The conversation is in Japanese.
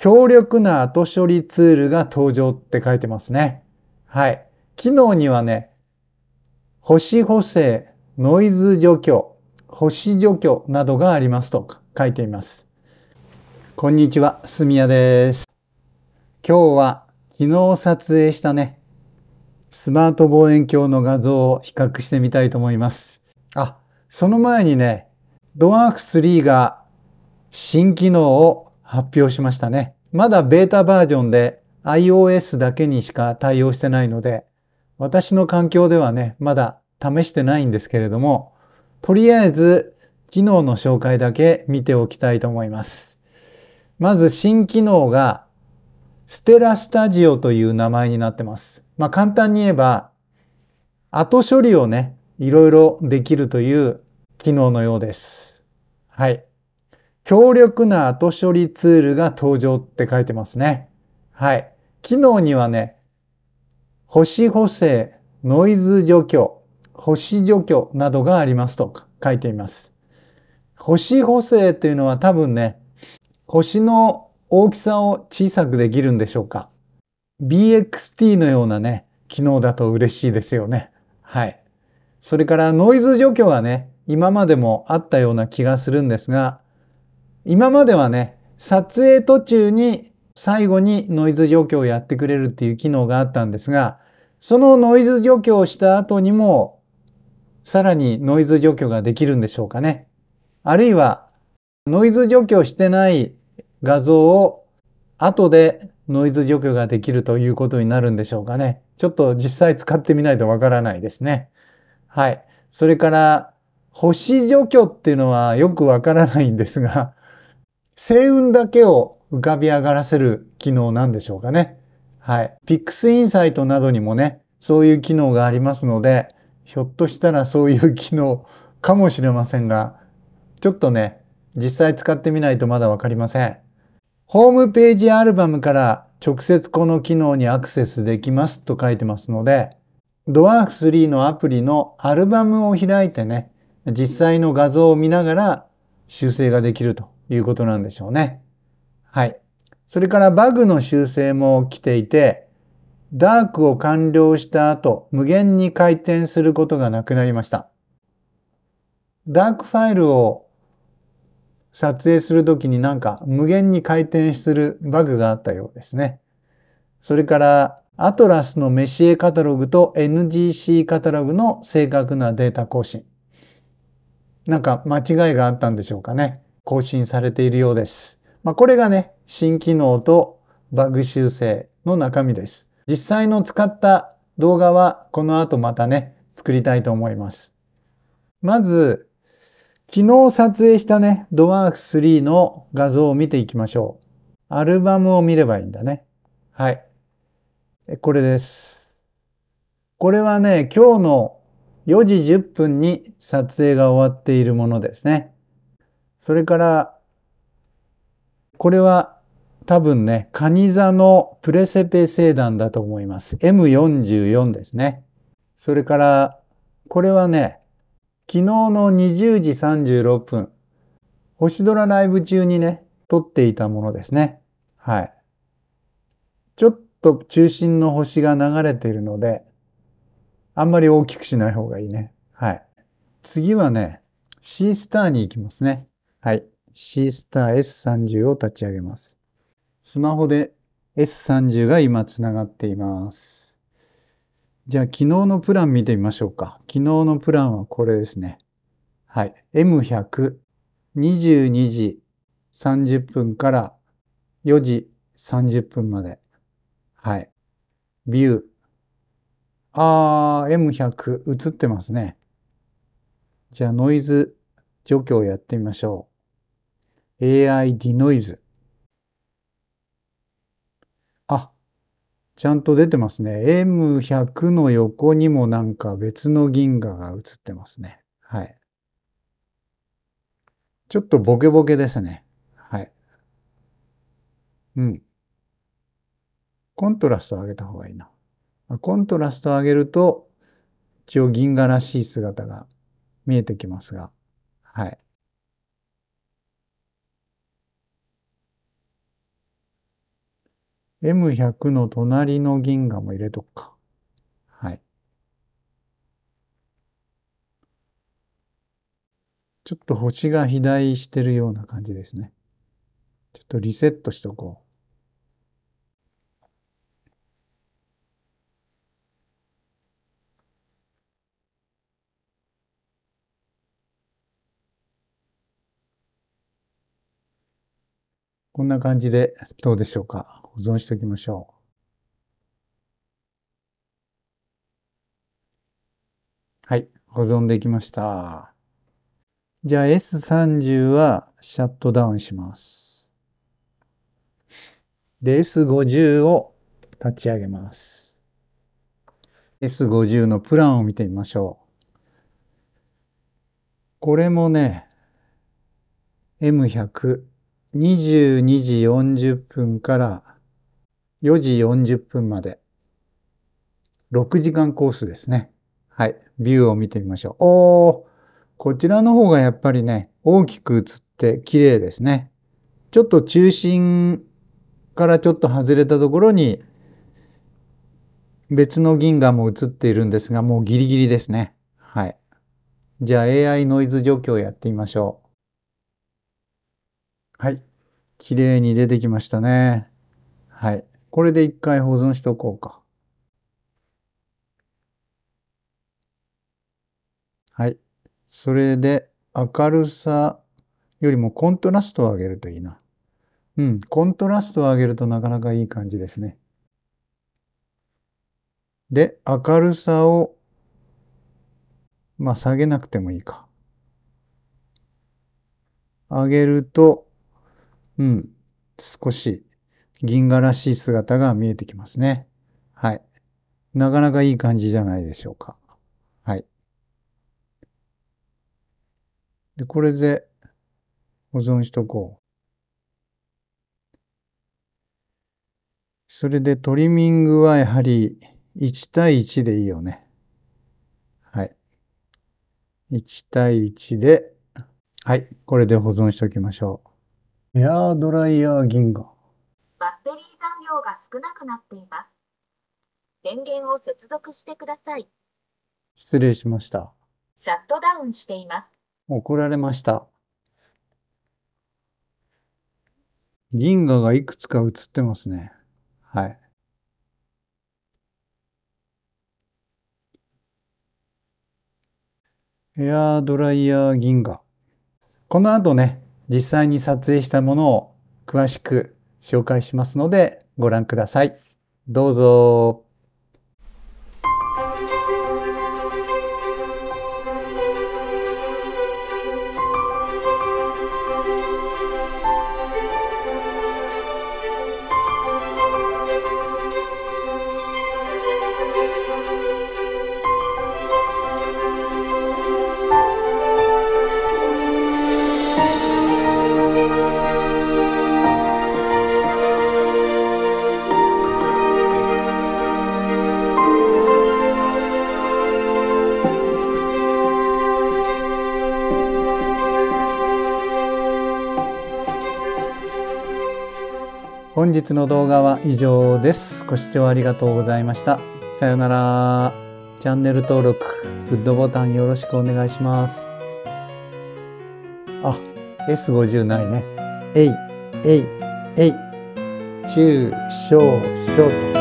強力な後処理ツールが登場って書いてますね。はい。機能にはね、星補正、ノイズ除去、星除去などがありますと書いています。こんにちは、すみやです。今日は昨日撮影したね、スマート望遠鏡の画像を比較してみたいと思います。あ、その前にね、ドワーク3が新機能を発表しましたね。まだベータバージョンで iOS だけにしか対応してないので、私の環境ではね、まだ試してないんですけれども、とりあえず機能の紹介だけ見ておきたいと思います。まず新機能がステラスタジオという名前になってます。まあ簡単に言えば、後処理をね、いろいろできるという機能のようです。はい。強力な後処理ツールが登場って書いてますね。はい。機能にはね、星補正、ノイズ除去、星除去などがありますと書いています。星補正というのは多分ね、星の大きさを小さくできるんでしょうか。BXT のようなね、機能だと嬉しいですよね。はい。それからノイズ除去はね、今までもあったような気がするんですが、今まではね、撮影途中に最後にノイズ除去をやってくれるっていう機能があったんですが、そのノイズ除去をした後にも、さらにノイズ除去ができるんでしょうかね。あるいは、ノイズ除去してない画像を後でノイズ除去ができるということになるんでしょうかね。ちょっと実際使ってみないとわからないですね。はい。それから、星除去っていうのはよくわからないんですが、星雲だけを浮かび上がらせる機能なんでしょうかね。はい。Pix Insight などにもね、そういう機能がありますので、ひょっとしたらそういう機能かもしれませんが、ちょっとね、実際使ってみないとまだわかりません。ホームページアルバムから直接この機能にアクセスできますと書いてますので、ドワーク3のアプリのアルバムを開いてね、実際の画像を見ながら修正ができるということなんでしょうね。はい。それからバグの修正も来ていて、ダークを完了した後、無限に回転することがなくなりました。ダークファイルを撮影するときになんか無限に回転するバグがあったようですね。それから、アトラスのメシエカタログと NGC カタログの正確なデータ更新。なんか間違いがあったんでしょうかね。更新されているようです。まあ、これがね、新機能とバグ修正の中身です。実際の使った動画はこの後またね、作りたいと思います。まず、昨日撮影したね、ドワーフ3の画像を見ていきましょう。アルバムを見ればいいんだね。はい。これです。これはね、今日の4時10分に撮影が終わっているものですね。それから、これは多分ね、カニ座のプレセペ星団だと思います。M44 ですね。それから、これはね、昨日の20時36分、星空ライブ中にね、撮っていたものですね。はい。ちょっと中心の星が流れているので、あんまり大きくしない方がいいね。はい。次はね、シースターに行きますね。はい。C スター S30 を立ち上げます。スマホで S30 が今つながっています。じゃあ昨日のプラン見てみましょうか。昨日のプランはこれですね。はい。M100、22時30分から4時30分まで。はい。ビュー。あー、M100 映ってますね。じゃあノイズ除去をやってみましょう。AI ディノイズ。あ、ちゃんと出てますね。M100 の横にもなんか別の銀河が映ってますね。はい。ちょっとボケボケですね。はい。うん。コントラストを上げた方がいいな。コントラストを上げると、一応銀河らしい姿が見えてきますが、はい。M100 の隣の銀河も入れとくか。はい。ちょっと星が肥大してるような感じですね。ちょっとリセットしとこう。こんな感じでどうでしょうか。保存しておきましょう。はい、保存できました。じゃあ S30 はシャットダウンします。で、S50 を立ち上げます。S50 のプランを見てみましょう。これもね、M100 22時40分から4時40分まで。6時間コースですね。はい。ビューを見てみましょう。おーこちらの方がやっぱりね、大きく映って綺麗ですね。ちょっと中心からちょっと外れたところに別の銀河も映っているんですが、もうギリギリですね。はい。じゃあ AI ノイズ除去をやってみましょう。はい。綺麗に出てきましたね。はい。これで一回保存しとこうか。はい。それで明るさよりもコントラストを上げるといいな。うん。コントラストを上げるとなかなかいい感じですね。で、明るさを、まあ、下げなくてもいいか。上げると、うん、少し銀河らしい姿が見えてきますね。はい。なかなかいい感じじゃないでしょうか。はい。で、これで保存しとこう。それでトリミングはやはり1対1でいいよね。はい。1対1で、はい。これで保存しておきましょう。エアードライヤー銀河。バッテリー残量が少なくなっています。電源を接続してください。失礼しました。シャットダウンしています。怒られました。銀河がいくつか映ってますね。はい。エアードライヤー銀河。この後ね、実際に撮影したものを詳しく紹介しますのでご覧ください。どうぞ。本日の動画は以上です。ご視聴ありがとうございました。さようなら。チャンネル登録、グッドボタンよろしくお願いします。あ、S50 ないね。えい、えい、えい。中小小と。